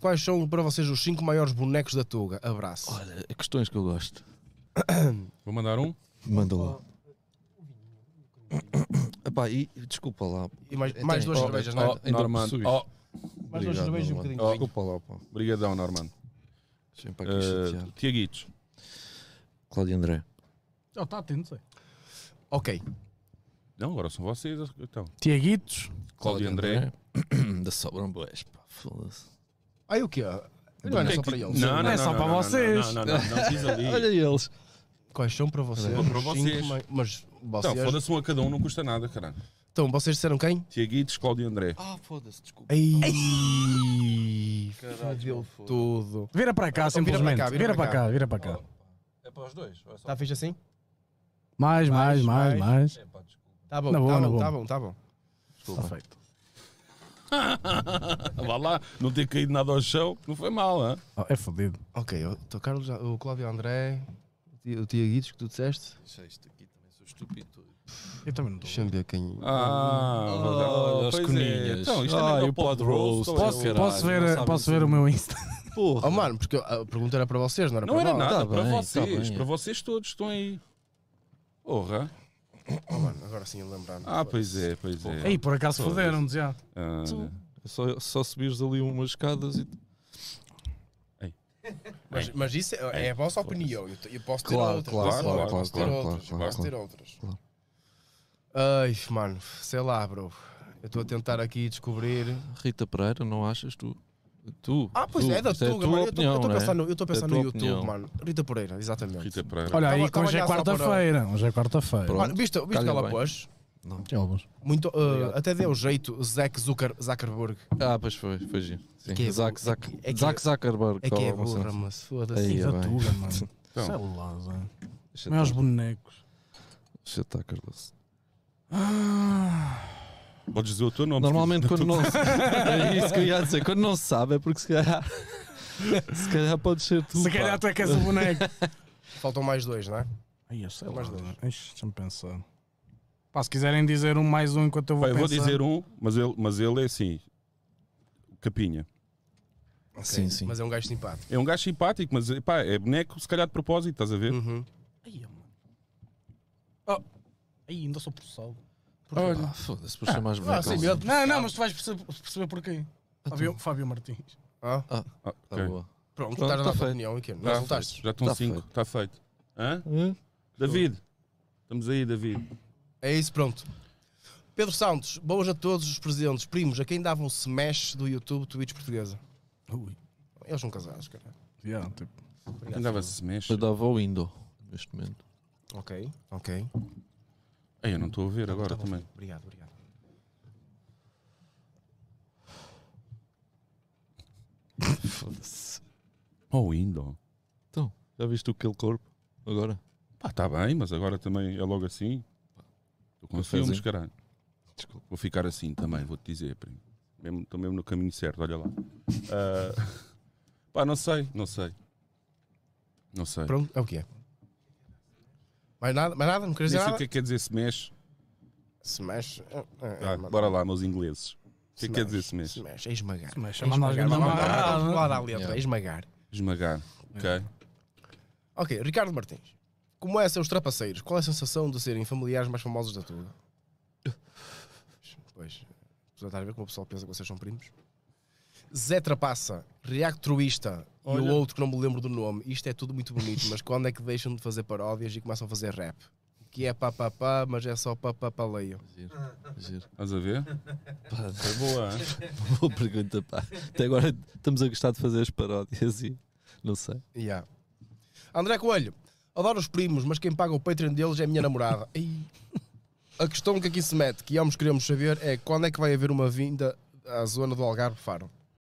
Quais são para vocês os cinco maiores bonecos da Tuga? Abraço. Olha, questões que eu gosto. Vou mandar um? Manda lá. Epá, e desculpa lá. E mais, então, mais duas cervejas, não é? Norman. mais duas cervejas e um bocadinho. Desculpa lá, pá. Obrigadão, Norman. Sempre aqui uh, eh, Tiaguitos. Cláudio André. Oh, está atento, sei. Ok. Não, agora são vocês. Então. Tiaguitos. Cláudio André. Da Sobram Boés, pá. Foda-se. Aí o quê? Não, não é só para eles. Não, não, é só para vocês. Não, não, não, Olha eles. Quais são para vocês? São para vocês. mas vocês... Então, foda-se um a cada um, não custa nada, caralho. Então, vocês disseram quem? Tiaguitos, Cláudio e André. Ah, foda-se, desculpa. Ei, Caralho, foda. tudo. Vira para cá, simplesmente. vira para cá, vira para cá. é para os dois? Está é fixe assim? Mais, mais, mais, mais. É, Está tá, tá bom, tá bom, tá bom, tá bom. Está feito. Vá lá, não ter caído nada ao chão, não foi mal, hein? Oh, é fodido. Ok, o, o Carlos, o Cláudio André, o tio Tiaguitos que tu disseste. Isto aqui também sou estúpido. Eu também não estou. Deixa-me quem. Ah, oh, oh, as é. coninhas. É. Então, isto é ah, é o pod roast. Posso, é. caralho, posso ver, posso ver o meu Insta? Porra. Oh, mano, porque a pergunta era para vocês, não era não para Não era nada, tá para bem, vocês, tá bem. para vocês todos estão aí. Porra. Oh, mano, agora sim lembrar Ah, pois é, pois é. Aí, por acaso foderam-nos já. Ah, é só, só subires ali umas escadas e. Mas, mas isso é, é a vossa opinião. Eu, eu posso ter Claro, outras. claro, claro, claro, posso ter claro, outras. claro, posso ter claro. Claro. Ai, mano, sei lá, bro. Eu estou a tentar aqui descobrir. Rita Pereira, não achas tu? Tu. Ah, pois tu, é, da é Tuga, é tua mano. Opinião, é? eu estou né? pensando, eu pensando no YouTube, opinião. mano. Rita Pereira, exatamente. Rita Pereira. Olha aí, é hoje, é quarta-feira. Hoje é quarta-feira. Mano, viste, viste que ela pôs? Não. Muito, uh, até deu jeito Zack Zucker, Zuckerberg. Ah, pois foi, foi giro. Sim. É Zack, Zack, é Zack Zuckerberg. É que é burra, assim. mas foda-se. É da Tuga, mano. Então. Sei lá, Meus bonecos. Deixa eu estar, Carlos. Ah. Podes dizer o teu nome. Normalmente quando não se... é isso que eu ia dizer. Quando não se sabe é porque se calhar... Se calhar podes ser tu. Se calhar tu é que és o boneco. Faltam mais dois, não é? Ai, eu sei lá. Mais dois. Deixa-me pensar. Pá, se quiserem dizer um mais um enquanto eu vou Pá, Eu vou dizer um, mas ele, mas ele é assim... Capinha. Okay, sim, sim. Mas é um gajo simpático. É um gajo simpático, mas pá, é boneco se calhar de propósito, estás a ver? Uhum. Aí, mano. Oh. Aí, ainda sou salvo. Porquê? Olha, ah, foda-se, puxa ah, mais bem. Ah, não, não, mas tu vais perceber porquê. Então. Fábio, Fábio Martins. Ah? Ah, Ah, tá boa. Pronto, tá tá opinião, tá Não resultaste. já estão cinco, está feito. Hã? Hum? David, estamos aí, David. É isso, pronto. Pedro Santos, boas a todos os presentes, primos, a quem davam smash do YouTube Twitch portuguesa. Ui. Eles são casados, cara. Yeah, tipo, Andava-se smash? Eu dava ao Indo neste momento. Ok, ok. Ei, eu não estou a ver tá agora tá também. Obrigado, obrigado. Foda-se. Oh, indo. Então, já viste aquele corpo? Agora? Pá, está bem, mas agora também é logo assim. Estou com filmes, caralho. Desculpa. Vou ficar assim também, vou-te dizer, primo. Mesmo, estou mesmo no caminho certo, olha lá. Uh, pá, não sei, não sei. Não sei. Pronto, é o que é. Mais nada? Mais nada? Não queres dizer o nada? que é que quer dizer se mexe. Se mexe. Ah, é, é, bora lá, meus ingleses. O que é que quer dizer se mexe? Smash, é esmagar. Smash, é, é esmagar. é esmagar. Esmagar. Ok. Ok, Ricardo Martins. Como é seus trapaceiros? Qual é a sensação de serem familiares mais famosos da tua? Pois, já estás a ver como o pessoal pensa que vocês são primos? Zé Trapaça, reactruísta, Olha. e o outro que não me lembro do nome. Isto é tudo muito bonito, mas quando é que deixam de fazer paródias e começam a fazer rap? Que é pá pá pá, mas é só pá pá pá leio. Giro, giro. Estás a ver? Pá, foi é boa. boa pergunta, pá. Até agora estamos a gostar de fazer as paródias e não sei. Yeah. André Coelho, adoro os primos, mas quem paga o Patreon deles é a minha namorada. a questão que aqui se mete, que ambos queremos saber, é quando é que vai haver uma vinda à zona do Algarve Faro?